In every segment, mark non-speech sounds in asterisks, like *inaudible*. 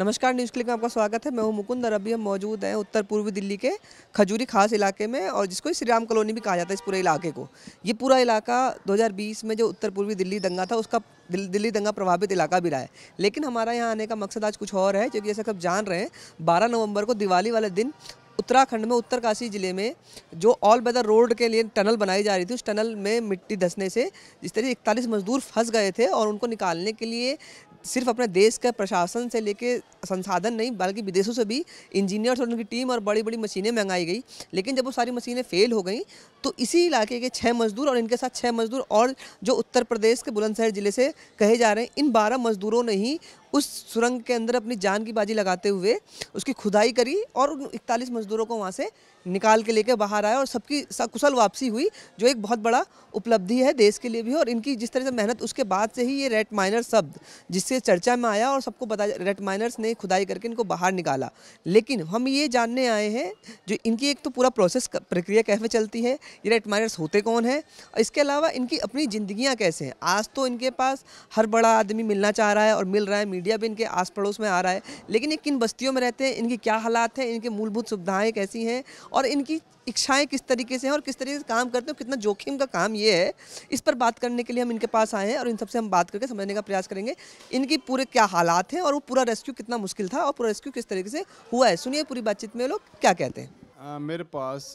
नमस्कार news click में आपका स्वागत है मैं हूं मुकुंद और अभी हम मौजूद हैं उत्तर पूर्वी दिल्ली के खजूरी खास इलाके में और जिसको श्री राम कॉलोनी भी कहा जाता है इस पूरे इलाके को ये पूरा इलाका 2020 में जो उत्तर पूर्वी दिल्ली दंगा था उसका दिल, दिल्ली दंगा प्रभावित इलाका भी रहा है लेकिन हमारा यहाँ आने का मकसद आज कुछ और है क्योंकि जैसे सब जान रहे हैं बारह नवम्बर को दिवाली वाले दिन उत्तराखंड में उत्तरकाशी ज़िले में जो ऑल वेदर रोड के लिए टनल बनाई जा रही थी उस टनल में मिट्टी धसने से जिस तरह इकतालीस मजदूर फंस गए थे और उनको निकालने के लिए सिर्फ अपने देश के प्रशासन से लेके संसाधन नहीं बल्कि विदेशों से भी इंजीनियर्स और उनकी टीम और बड़ी बड़ी मशीनें मंगाई गई लेकिन जब वो सारी मशीनें फेल हो गई तो इसी इलाके के छः मजदूर और इनके साथ छः मजदूर और जो उत्तर प्रदेश के बुलंदशहर ज़िले से कहे जा रहे हैं इन बारह मजदूरों ने ही उस सुरंग के अंदर अपनी जान की बाजी लगाते हुए उसकी खुदाई करी और उन इकतालीस मजदूरों को वहाँ से निकाल के लेकर बाहर आया और सबकी सकुशल वापसी हुई जो एक बहुत बड़ा उपलब्धि है देश के लिए भी और इनकी जिस तरह से मेहनत उसके बाद से ही ये रेड माइनर शब्द जिससे चर्चा में आया और सबको बता रेड माइनर्स ने खुदाई करके इनको बाहर निकाला लेकिन हम ये जानने आए हैं जो इनकी एक तो पूरा प्रोसेस प्रक्रिया कैसे चलती है ये रेट माइनर्स होते कौन हैं और इसके अलावा इनकी अपनी ज़िंदगियाँ कैसे हैं आज तो इनके पास हर बड़ा आदमी मिलना चाह रहा है और मिल रहा है मीडिया भी इनके आस पड़ोस में आ रहा है लेकिन ये किन बस्तियों में रहते हैं इनकी क्या हालात हैं इनके मूलभूत सुविधाएँ कैसी हैं और इनकी इच्छाएँ किस तरीके से हैं और किस तरीके से काम करते हैं कितना जोखिम का काम ये है इस पर बात करने के लिए हम इनके पास आए हैं और इन सबसे हम बात करके समझने का प्रयास करेंगे इनकी पूरे क्या हालात हैं और वो पूरा रेस्क्यू कितना मुश्किल था और पूरा रेस्क्यू किस तरीके से हुआ है सुनिए पूरी बातचीत में लोग क्या कहते हैं आ, मेरे पास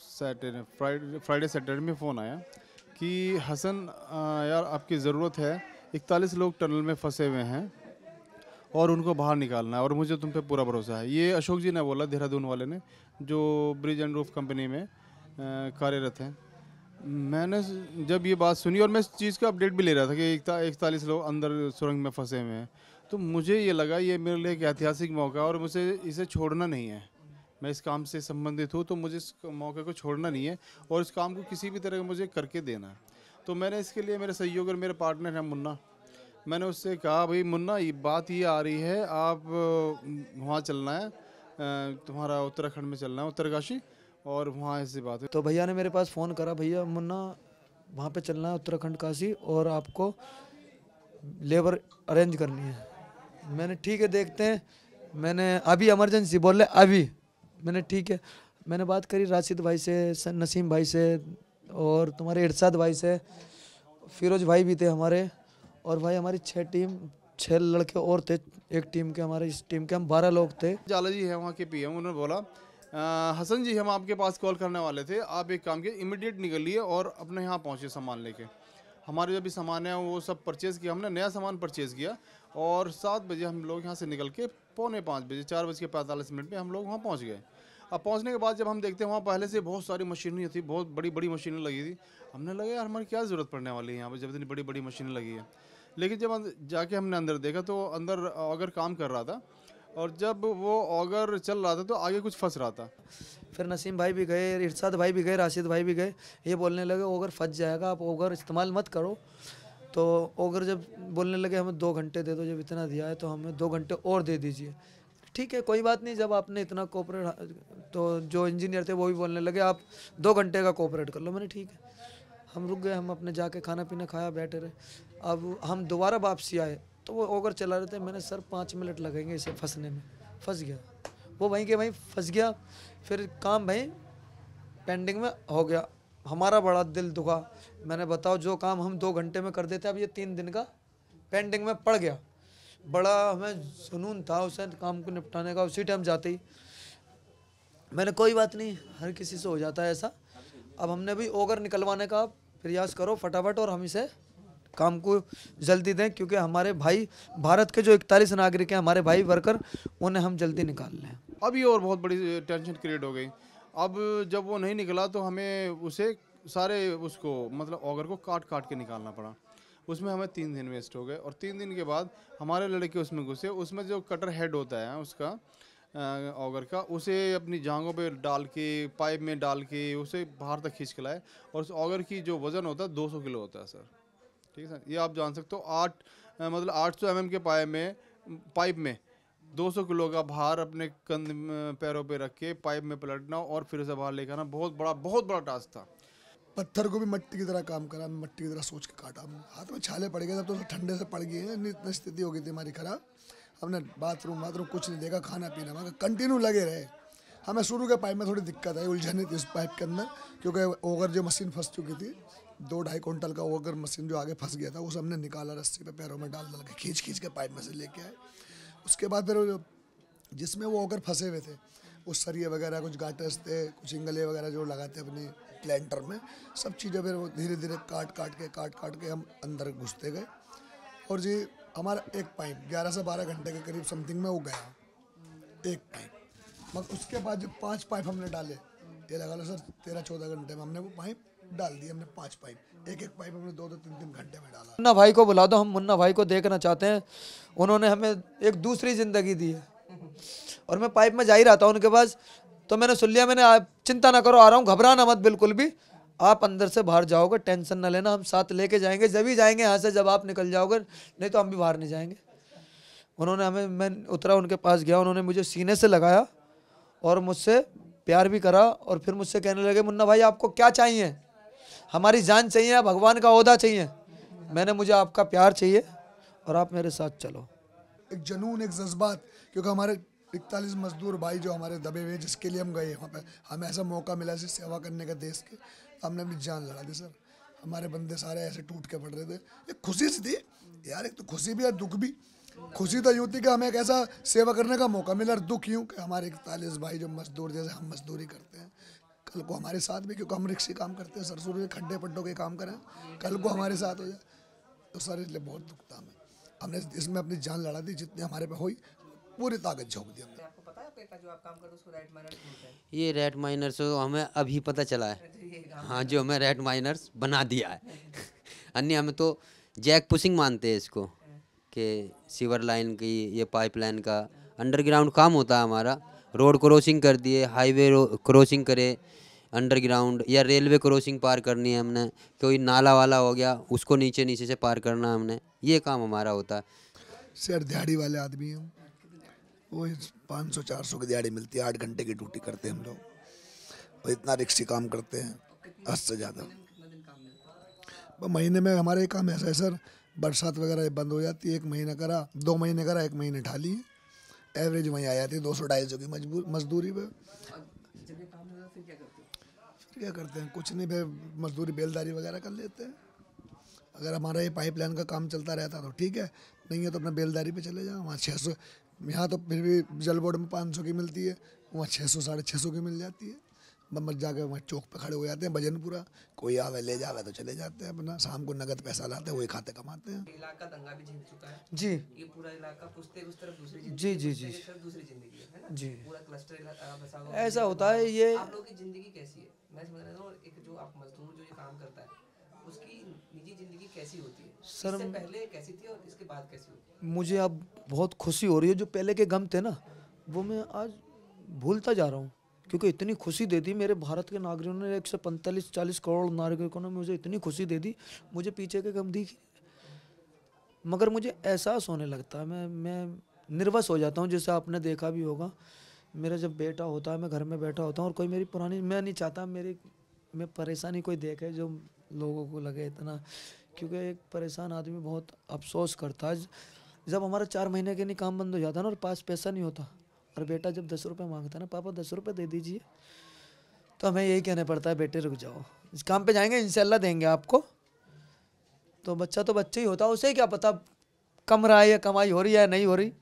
सैटरडे फ्राइडे फ्राइडे सैटरडे में फ़ोन आया कि हसन आ, यार आपकी ज़रूरत है इकतालीस लोग टनल में फंसे हुए हैं और उनको बाहर निकालना है और मुझे तुम पे पूरा भरोसा है ये अशोक जी ने बोला देहरादून वाले ने जो ब्रिज एंड रूफ कंपनी में कार्यरत हैं मैंने जब ये बात सुनी और मैं इस चीज़ का अपडेट भी ले रहा था कि इकतालीस लोग अंदर सुरंग में फंसे हुए हैं तो मुझे ये लगा ये मेरे लिए एक ऐतिहासिक मौका है और मुझे इसे छोड़ना नहीं है मैं इस काम से संबंधित हूँ तो मुझे इस मौके को छोड़ना नहीं है और इस काम को किसी भी तरह मुझे करके देना है तो मैंने इसके लिए मेरे सहयोग और मेरे पार्टनर हैं मुन्ना मैंने उससे कहा भाई मुन्ना ये बात ये आ रही है आप वहाँ चलना है तुम्हारा उत्तराखंड में चलना है उत्तरकाशी और वहाँ ऐसी बात है तो भैया ने मेरे पास फ़ोन करा भैया मुन्ना वहाँ पे चलना है उत्तराखंड काशी और आपको लेबर अरेंज करनी है मैंने ठीक है देखते हैं मैंने अभी इमरजेंसी बोले अभी मैंने ठीक है मैंने बात करी राशिद भाई से नसीम भाई से और तुम्हारे इरशाद भाई से फिरोज भाई भी थे हमारे और भाई हमारी छः टीम छः लड़के और थे एक टीम के हमारे इस टीम के हम बारह लोग थे जाला जी है वहाँ के पीएम उन्होंने बोला आ, हसन जी हम आपके पास कॉल करने वाले थे आप एक काम किए इमीडिएट निकलिए और अपने यहाँ पहुँचे सामान लेके हमारे जो भी सामान है वो सब परचेज़ किया हमने नया सामान परचेज़ किया और सात बजे हम लोग यहाँ से निकल के पौने पाँच बजे चार बज के पैंतालीस मिनट में हम लोग वहाँ पहुँच गए अब पहुँचने के बाद जब हम देखते हैं वहाँ पहले से बहुत सारी मशीनरी थी बहुत बड़ी बड़ी मशीनें लगी थी हमने लगा यार हमारी क्या ज़रूरत पड़ने वाली है यहाँ पर जब इतनी बड़ी बड़ी मशीनें लगी है लेकिन जब जाके हमने अंदर देखा तो अंदर ऑगर काम कर रहा था और जब वो ऑगर चल रहा था तो आगे कुछ फंस रहा था फिर नसीम भाई भी गए इरशाद भाई भी गए राशिद भाई भी गए ये बोलने लगे ओगर फंस जाएगा आप ओगर इस्तेमाल मत करो तो ओगर जब बोलने लगे हमें दो घंटे दे दो जब इतना दिया है तो हमें दो घंटे और दे दीजिए ठीक है कोई बात नहीं जब आपने इतना कोऑपरेट तो जो इंजीनियर थे वो भी बोलने लगे आप दो घंटे का कोऑपरेट कर लो मैंने ठीक है हम रुक गए हम अपने जाके खाना पीना खाया बैठे रहे अब हम दोबारा वापसी आए तो वो ओगर चला रहे थे मैंने सर पाँच मिनट लगेंगे इसे फंसने में फंस गया वो वहीं के वहीं फंस गया फिर काम भाई पेंडिंग में हो गया हमारा बड़ा दिल दुखा मैंने बताओ जो काम हम दो घंटे में कर देते अब ये तीन दिन का पेंडिंग में पड़ गया बड़ा हमें जुनून था उसे काम को निपटाने का उसी टाइम जाते ही मैंने कोई बात नहीं हर किसी से हो जाता है ऐसा अब हमने भी ओगर निकलवाने का प्रयास करो फटाफट और हम इसे काम को जल्दी दें क्योंकि हमारे भाई भारत के जो इकतालीस नागरिक हैं हमारे भाई वर्कर उन्हें हम जल्दी निकाल लें अभी और बहुत बड़ी टेंशन क्रिएट हो गई अब जब वो नहीं निकला तो हमें उसे सारे उसको मतलब ऑगर को काट काट के निकालना पड़ा उसमें हमें तीन दिन वेस्ट हो गए और तीन दिन के बाद हमारे लड़के उसमें घुसे उसमें जो कटर हेड होता है उसका ऑगर का उसे अपनी जांघों पे डाल के पाइप में डाल के उसे बाहर तक खींच के लाए और उस ऑगर की जो वज़न होता है दो सौ किलो होता है सर ठीक है सर ये आप जान सकते हो आठ मतलब आठ सौ एम के पाए में पाइप में 200 किलो का भार अपने कंध पैरों पे रख के पाइप में पलटना और फिर उसे बाहर लेकर आना बहुत बड़ा बहुत बड़ा टास्क था पत्थर को भी मट्टी की तरह काम करा मट्टी की तरह सोच के काटा हाथ में छाले पड़ गए तब तो ठंडे से पड़ गए हैं इतनी स्थिति हो गई थी हमारी खराब हमने बाथरूम बाथरूम कुछ नहीं देखा खाना पीना हमारा कंटिन्यू लगे रहे हमें शुरू के पाइप में थोड़ी दिक्कत आई उलझन थी उस पाइप के अंदर क्योंकि ओवर जो मशीन फंस चुकी थी दो ढाई क्विंटल का ओवर मशीन जो आगे फंस गया था उस हमने निकाला रस्सी पे पैरों में डाल डाल के खींच खींच के पाइप में से लेके आए उसके बाद फिर जिसमें वो होकर फंसे हुए थे उस सरिये वगैरह कुछ गाटर्स थे कुछ इंगले वगैरह जो लगाते अपने प्लेंटर में सब चीज़ें फिर वो धीरे धीरे काट काट के काट काट के हम अंदर घुसते गए और जी हमारा एक पाइप ग्यारह से बारह घंटे के करीब समथिंग में वो गया एक पाइप मगर उसके बाद जो पांच पाइप हमने डाले ये लगा लो सर तेरह चौदह घंटे में हमने वो पाइप डाल दी हमने पांच पाइप एक एक पाइप हमने दो दो तीन तीन घंटे में डाला मुन्ना भाई को बुला दो हम मुन्ना भाई को देखना चाहते हैं उन्होंने हमें एक दूसरी ज़िंदगी दी है और मैं पाइप में जा ही रहा था उनके पास तो मैंने सुन लिया मैंने आप चिंता ना करो आ रहा हूँ घबराना मत बिल्कुल भी आप अंदर से बाहर जाओगे टेंशन ना लेना हम साथ लेके जाएंगे जब ही जाएंगे यहाँ से जब आप निकल जाओगे नहीं तो हम भी बाहर नहीं जाएंगे उन्होंने हमें मैं उतरा उनके पास गया उन्होंने मुझे सीने से लगाया और मुझसे प्यार भी करा और फिर मुझसे कहने लगे मुन्ना भाई आपको क्या चाहिए हमारी जान चाहिए भगवान का अहदा चाहिए मैंने मुझे आपका प्यार चाहिए और आप मेरे साथ चलो एक जनून एक जज्बात क्योंकि हमारे इकतालीस मजदूर भाई जो हमारे दबे हुए जिसके लिए हम गए वहाँ पर हमें ऐसा मौका मिला इसे सेवा करने का देश के हमने अपनी जान लड़ा दी सर हमारे बंदे सारे ऐसे टूट के पड़ रहे थे एक खुशी सी थी यार एक तो खुशी भी है दुख भी खुशी तो यूँ थी कि हमें एक ऐसा सेवा करने का मौका मिला और दुख यूँ कि हमारे इकतालीस भाई जो मजदूर जैसे हम मजदूरी करते हैं कल को हमारे साथ भी क्योंकि हम रिक्शे काम करते हैं सरसों के खड्डे पड्डों के काम करें कल को हमारे साथ हो जाए तो सर इसलिए बहुत दुख था हमें हमने इसमें अपनी जान लड़ा दी जितने हमारे पे हुई पूरी ताकत झोंक दी हमने ये रेड माइनर्स हमें अभी पता चला है अच्छा, हाँ जो हमें रेड माइनर्स बना दिया है *laughs* अन्य हमें तो जैक पुशिंग मानते हैं इसको कि सीवर लाइन की ये पाइपलाइन का अंडरग्राउंड काम होता है हमारा रोड क्रॉसिंग कर दिए हाईवे क्रॉसिंग करे अंडरग्राउंड या रेलवे क्रॉसिंग पार करनी है हमने कोई तो नाला वाला हो गया उसको नीचे नीचे से पार करना हमने ये काम हमारा होता है सर दिहाड़ी वाले आदमी हम वो पाँच सौ चार सौ की दिहाड़ी मिलती है आठ घंटे की ड्यूटी करते हैं हम लोग और इतना रिक्सी काम करते हैं हद से ज़्यादा महीने में हमारे काम ऐसा है सर बरसात वगैरह बंद हो जाती है एक महीना करा दो महीने करा एक महीने ढाली एवरेज वहीं आ जाती है दो सौ ढाई सौ की मजबूर मजदूरी पर क्या करते हैं कुछ नहीं भाई मजदूरी बेलदारी वगैरह कर लेते हैं अगर हमारा ये पाइपलाइन का काम चलता रहता तो ठीक है नहीं है तो अपना बेलदारी पे चले जाओ वहाँ छः सौ यहाँ तो फिर भी जल बोर्ड में पाँच सौ की मिलती है वहाँ छः सौ साढ़े छः सौ की मिल जाती है मत जाकर वहाँ चौक पे खड़े हो जाते हैं भजनपुरा कोई आवे ले जावे तो चले जाते हैं अपना शाम को नगद पैसा लाते हैं वही खाते कमाते हैं इलाका दंगा भी झेल चुका है जी ये पूरा इलाका पूछते उस तरफ दूसरी जी जी जी दूसरी जिंदगी है ना जी पूरा क्लस्टर ऐसा होता है ये आप लोगों की जिंदगी कैसी है मैं समझ रहा हूँ एक जो आप मजदूर जो ये काम करता है उसकी निजी जिंदगी कैसी होती है सर पहले कैसी थी और इसके बाद है मुझे अब बहुत खुशी हो रही है जो पहले के गम थे ना वो मैं आज भूलता जा रहा हूँ क्योंकि इतनी खुशी दे दी मेरे भारत के नागरिकों ने एक सौ पैंतालीस चालीस करोड़ नागरिकों ने मुझे इतनी खुशी दे दी मुझे पीछे के गम दी मगर मुझे एहसास होने लगता है मैं मैं निर्वस हो जाता हूँ जैसे आपने देखा भी होगा मेरा जब बेटा होता है मैं घर में बैठा होता हूँ और कोई मेरी पुरानी मैं नहीं चाहता मेरी मैं परेशानी कोई देखे जो लोगों को लगे इतना क्योंकि एक परेशान आदमी बहुत अफसोस करता है जब हमारा चार महीने के नहीं काम बंद हो जाता ना और पास पैसा नहीं होता और बेटा जब दस रुपये मांगता है ना पापा दस रुपये दे दीजिए तो हमें यही कहना पड़ता है बेटे रुक जाओ इस काम पे जाएंगे इंशाल्लाह देंगे आपको तो बच्चा तो बच्चा ही होता है उसे क्या पता कम रहा है या कमाई हो रही है या नहीं हो रही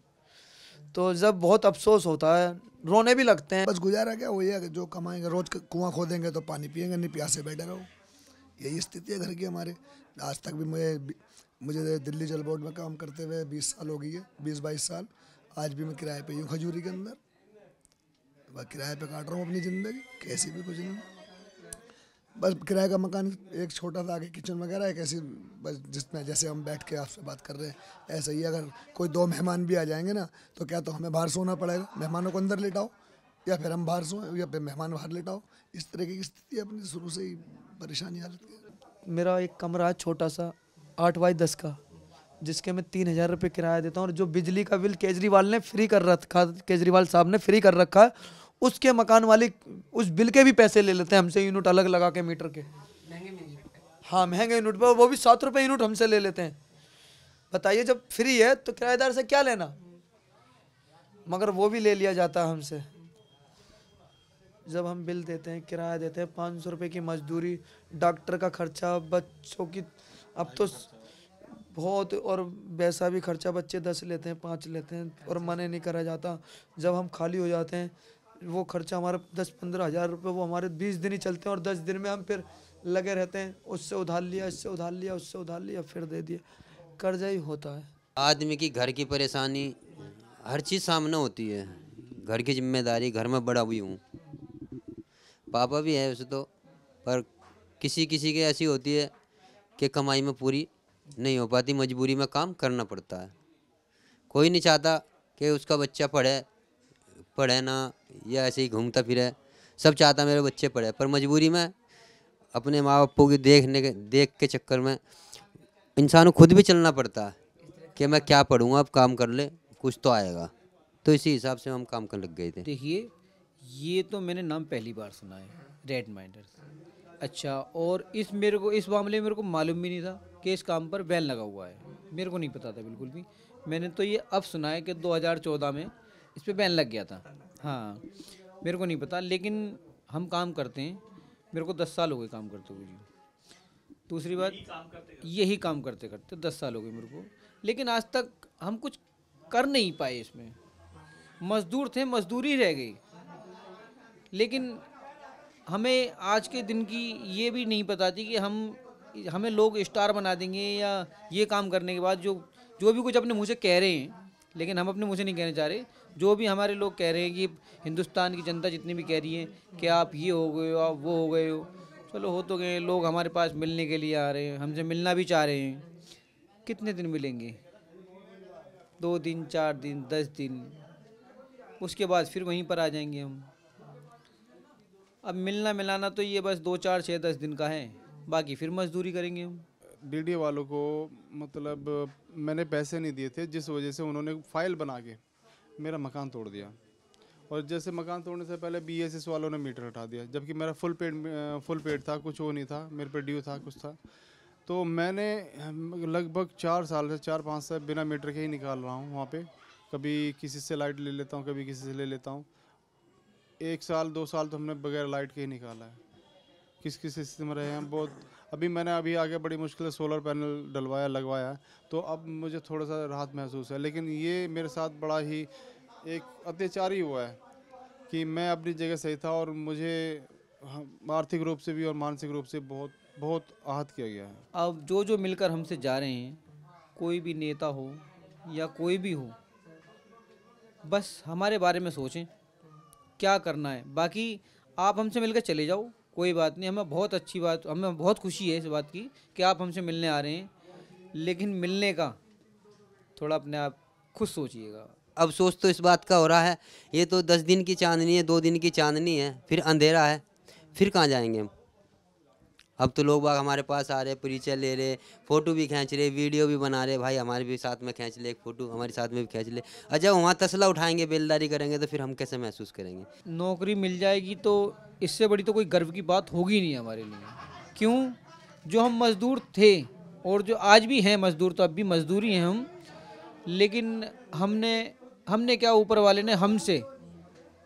तो जब बहुत अफसोस होता है रोने भी लगते हैं बस गुजारा क्या वही है जो कमाएंगे रोज कुआं खोदेंगे तो पानी पियेंगे नहीं प्यासे बैठे रहो यही स्थिति है घर की हमारे आज तक भी मुझे मुझे दिल्ली जल बोर्ड में काम करते हुए बीस साल हो गई है बीस बाईस साल आज भी मैं किराए पे हूँ खजूरी के अंदर बस किराए पे काट रहा हूँ अपनी ज़िंदगी कैसी भी कुछ नहीं बस किराए का मकान एक छोटा सा आगे किचन वगैरह एक ऐसी बस जिसमें जैसे हम बैठ के आपसे बात कर रहे हैं ऐसा ही अगर कोई दो मेहमान भी आ जाएंगे ना तो क्या तो हमें बाहर सोना पड़ेगा मेहमानों को अंदर लेटाओ या फिर हम बाहर सोएं या फिर मेहमान बाहर लेटाओ इस तरह की स्थिति अपनी शुरू से ही परेशानी हालत मेरा एक कमरा है छोटा सा आठ बाई दस का जिसके मैं तीन हज़ार रुपये किराया देता हूँ और जो बिजली का बिल केजरीवाल ने फ्री कर रखा केजरीवाल साहब ने फ्री कर रखा उसके मकान वाले उस बिल के भी पैसे ले लेते हैं हमसे यूनिट अलग लगा के मीटर के हाँ महंगे यूनिट पर वो भी सात रुपये यूनिट हमसे ले लेते हैं बताइए जब फ्री है तो किराएदार से क्या लेना मगर वो भी ले लिया जाता है हमसे जब हम बिल देते हैं किराया देते हैं पाँच सौ रुपये की मजदूरी डॉक्टर का खर्चा बच्चों की अब तो बहुत और वैसा भी खर्चा बच्चे दस लेते हैं पाँच लेते हैं और मने नहीं करा जाता जब हम खाली हो जाते हैं वो खर्चा हमारा दस पंद्रह हज़ार रुपये वो हमारे बीस दिन ही चलते हैं और दस दिन में हम फिर लगे रहते हैं उससे उधार लिया इससे उधार लिया उससे उधार लिया फिर दे दिया कर्जा ही होता है आदमी की घर की परेशानी हर चीज़ सामने होती है घर की जिम्मेदारी घर में बड़ा भी हूँ पापा भी है वैसे तो पर किसी किसी के ऐसी होती है कि कमाई में पूरी नहीं हो पाती मजबूरी में काम करना पड़ता है कोई नहीं चाहता कि उसका बच्चा पढ़े पढ़े ना या ऐसे ही घूमता फिरे सब चाहता मेरे बच्चे पढ़े पर मजबूरी में अपने माँ बापों की देखने के देख के चक्कर में इंसान को खुद भी चलना पड़ता है कि मैं क्या पढ़ूँगा अब काम कर ले कुछ तो आएगा तो इसी हिसाब से हम काम कर लग गए थे देखिए ये तो मैंने नाम पहली बार सुना है रेड माइंडर अच्छा और इस मेरे को इस मामले में मेरे को मालूम भी नहीं था के इस काम पर बैन लगा हुआ है मेरे को नहीं पता था बिल्कुल भी मैंने तो ये अब सुना है कि 2014 में इस पर बैन लग गया था हाँ मेरे को नहीं पता लेकिन हम काम करते हैं मेरे को दस साल हो गए काम करते हुए जी दूसरी बात यही काम करते करते दस साल हो गए मेरे को लेकिन आज तक हम कुछ कर नहीं पाए इसमें मजदूर थे मजदूरी रह गई लेकिन हमें आज के दिन की ये भी नहीं पता थी कि हम हमें लोग स्टार बना देंगे या ये काम करने के बाद जो जो भी कुछ अपने मुँह से कह रहे हैं लेकिन हम अपने मुँह से नहीं कहने चाह रहे जो भी हमारे लोग कह रहे हैं कि हिंदुस्तान की जनता जितनी भी कह रही है कि आप ये हो गए हो आप वो हो गए हो चलो हो तो गए लोग हमारे पास मिलने के लिए आ रहे हैं हमसे मिलना भी चाह रहे हैं कितने दिन मिलेंगे दो दिन चार दिन दस दिन उसके बाद फिर वहीं पर आ जाएंगे हम अब मिलना मिलाना तो ये बस दो चार छः दस दिन का है बाकी फिर मजदूरी करेंगे हम डीडी वालों को मतलब मैंने पैसे नहीं दिए थे जिस वजह से उन्होंने फाइल बना के मेरा मकान तोड़ दिया और जैसे मकान तोड़ने से पहले बी एस एस वालों ने मीटर हटा दिया जबकि मेरा फुल पेड फुल पेड था कुछ वो नहीं था मेरे पे ड्यू था कुछ था तो मैंने लगभग चार साल से चार पाँच साल बिना मीटर के ही निकाल रहा हूँ वहाँ पे कभी किसी से लाइट ले लेता हूँ कभी किसी से ले लेता हूँ एक साल दो साल तो हमने बगैर लाइट के ही निकाला है किस किस में रहे हैं बहुत अभी मैंने अभी आगे बड़ी मुश्किल से सोलर पैनल डलवाया लगवाया तो अब मुझे थोड़ा सा राहत महसूस है लेकिन ये मेरे साथ बड़ा ही एक अत्याचार ही हुआ है कि मैं अपनी जगह सही था और मुझे आर्थिक रूप से भी और मानसिक रूप से बहुत बहुत आहत किया गया है अब जो जो मिलकर हमसे जा रहे हैं कोई भी नेता हो या कोई भी हो बस हमारे बारे में सोचें क्या करना है बाकी आप हमसे मिलकर चले जाओ कोई बात नहीं हमें बहुत अच्छी बात हमें बहुत खुशी है इस बात की कि आप हमसे मिलने आ रहे हैं लेकिन मिलने का थोड़ा अपने आप खुद सोचिएगा अब सोच तो इस बात का हो रहा है ये तो दस दिन की चांदनी है दो दिन की चांदनी है फिर अंधेरा है फिर कहाँ जाएंगे हम अब तो लोग बाग हमारे पास आ रहे परिचय ले रहे फ़ोटो भी खींच रहे वीडियो भी बना रहे भाई हमारे भी साथ में खींच ले एक फ़ोटो हमारे साथ में भी खींच ले अच्छा जब वहाँ तसला उठाएंगे बेलदारी करेंगे तो फिर हम कैसे महसूस करेंगे नौकरी मिल जाएगी तो इससे बड़ी तो कोई गर्व की बात होगी नहीं हमारे लिए क्यों जो हम मज़दूर थे और जो आज भी हैं मज़दूर तो अब भी मज़दूर हैं हम लेकिन हमने हमने क्या ऊपर वाले ने हमसे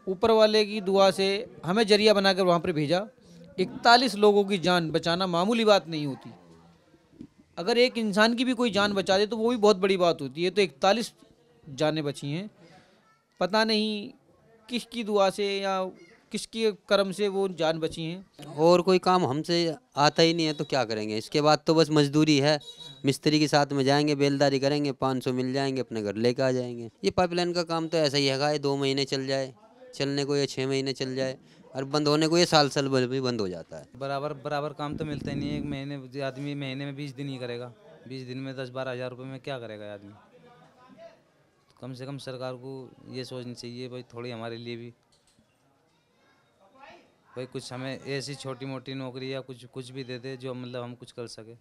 ऊपर वाले की दुआ से हमें जरिया बनाकर वहाँ पर भेजा इकतालीस लोगों की जान बचाना मामूली बात नहीं होती अगर एक इंसान की भी कोई जान बचा दे तो वो भी बहुत बड़ी बात होती है तो इकतालीस जानें बची हैं पता नहीं किसकी दुआ से या किसकी कर्म से वो जान बची हैं और कोई काम हमसे आता ही नहीं है तो क्या करेंगे इसके बाद तो बस मजदूरी है मिस्त्री के साथ में जाएंगे बेलदारी करेंगे पाँच सौ मिल जाएंगे अपने घर लेके आ जाएंगे ये पाइपलाइन का काम तो ऐसा ही है दो महीने चल जाए चलने को या छः महीने चल जाए और बंद होने को ये साल साल भी बंद हो जाता है बराबर बराबर काम तो मिलता ही नहीं एक महीने आदमी महीने में बीस दिन ही करेगा बीस दिन में दस बारह हज़ार रुपये में क्या करेगा आदमी तो कम से कम सरकार को ये सोचनी चाहिए भाई थोड़ी हमारे लिए भी भाई कुछ हमें ऐसी छोटी मोटी नौकरी या कुछ कुछ भी दे दे जो मतलब हम कुछ कर सके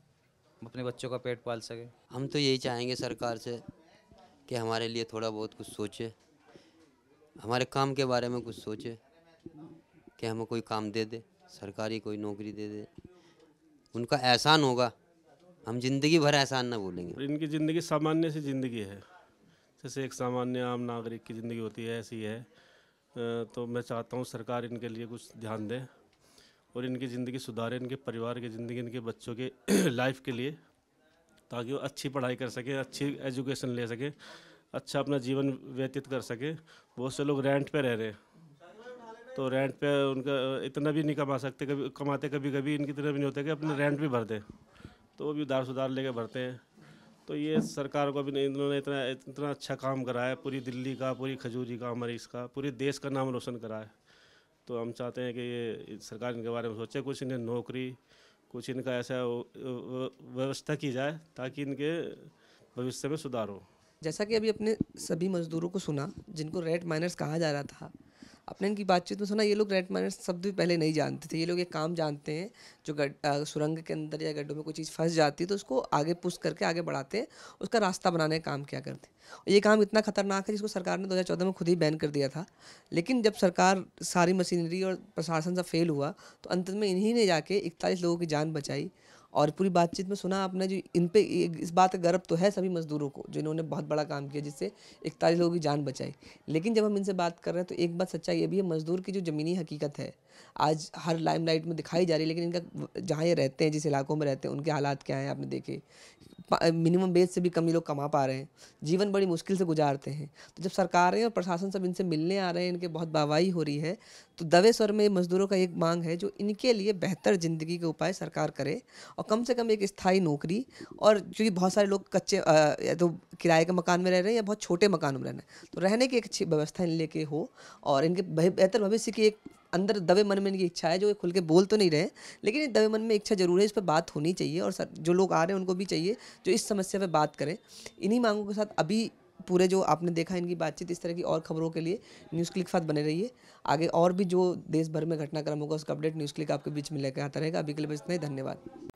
अपने बच्चों का पेट पाल सके हम तो यही चाहेंगे सरकार से कि हमारे लिए थोड़ा बहुत कुछ सोचे हमारे काम के बारे में कुछ सोचे कि हमें कोई काम दे दे सरकारी कोई नौकरी दे दे उनका एहसान होगा हम जिंदगी भर एहसान ना बोलेंगे इनकी ज़िंदगी सामान्य सी ज़िंदगी है जैसे एक सामान्य आम नागरिक की ज़िंदगी होती है ऐसी है तो मैं चाहता हूँ सरकार इनके लिए कुछ ध्यान दें और इनकी ज़िंदगी सुधारे इनके परिवार की ज़िंदगी इनके बच्चों के *clears throat* लाइफ के लिए ताकि वो अच्छी पढ़ाई कर सकें अच्छी एजुकेशन ले सकें अच्छा अपना जीवन व्यतीत कर सकें बहुत से लोग रेंट पे रह रहे हैं तो रेंट पे उनका इतना भी नहीं कमा सकते कभी कमाते कभी कभी इनकी तरह भी नहीं होता कि अपने रेंट भी भर दें तो वो भी उधार सुधार लेके भरते हैं तो ये सरकार को भी इन्होंने इतना इतना अच्छा काम करा है पूरी दिल्ली का पूरी खजूरी का हमारे इसका पूरे देश का नाम रोशन करा है तो हम चाहते हैं कि ये सरकार इनके बारे में सोचे कुछ इन्हें नौकरी कुछ इनका ऐसा व्यवस्था की जाए ताकि इनके भविष्य में सुधार हो जैसा कि अभी अपने सभी मजदूरों को सुना जिनको रेड माइनस कहा जा रहा था अपने इनकी बातचीत में सुना ये लोग रेड माइनर शब्द भी पहले नहीं जानते थे ये लोग एक काम जानते हैं जो सुरंग के अंदर या गड्ढों में कोई चीज़ फंस जाती है तो उसको आगे पुश करके आगे बढ़ाते हैं उसका रास्ता बनाने का काम क्या करते हैं और ये काम इतना खतरनाक है जिसको सरकार ने 2014 में खुद ही बैन कर दिया था लेकिन जब सरकार सारी मशीनरी और प्रशासन सब फेल हुआ तो अंत में इन्हीं ने जाके इकतालीस लोगों की जान बचाई और पूरी बातचीत में सुना आपने जो इन पे इस बात का गर्व तो है सभी मजदूरों को जिन्होंने बहुत बड़ा काम किया जिससे इकतालीस लोगों की जान बचाई लेकिन जब हम इनसे बात कर रहे हैं तो एक बात सच्चाई ये भी है मजदूर की जो ज़मीनी हकीकत है आज हर लाइमलाइट में दिखाई जा रही है लेकिन इनका जहाँ ये रहते हैं जिस इलाकों में रहते हैं उनके हालात क्या हैं आपने देखे मिनिमम वेज से भी कम ये लोग कमा पा रहे हैं जीवन बड़ी मुश्किल से गुजारते हैं तो जब सरकारें और प्रशासन सब इनसे मिलने आ रहे हैं इनके बहुत बावाई हो रही है तो दवे स्वर में मजदूरों का एक मांग है जो इनके लिए बेहतर ज़िंदगी के उपाय सरकार करे और कम से कम एक स्थायी नौकरी और क्योंकि बहुत सारे लोग कच्चे या तो किराए के मकान में रह रहे हैं या बहुत छोटे मकान में रह रहे हैं तो रहने की एक अच्छी व्यवस्था इन लेके हो और इनके बेहतर भविष्य की एक अंदर दबे मन में इनकी इच्छा है जो खुल के बोल तो नहीं रहे लेकिन दबे मन में इच्छा जरूर है इस पर बात होनी चाहिए और सर जो लोग आ रहे हैं उनको भी चाहिए जो इस समस्या पर बात करें इन्हीं मांगों के साथ अभी पूरे जो आपने देखा इनकी बातचीत इस तरह की और खबरों के लिए न्यूज़ क्लिक साथ बने रहिए आगे और भी जो देश भर में घटनाक्रम होगा उसका अपडेट न्यूज़ क्लिक आपके बीच में लेकर आता रहेगा अभी के लिए बस इतना ही धन्यवाद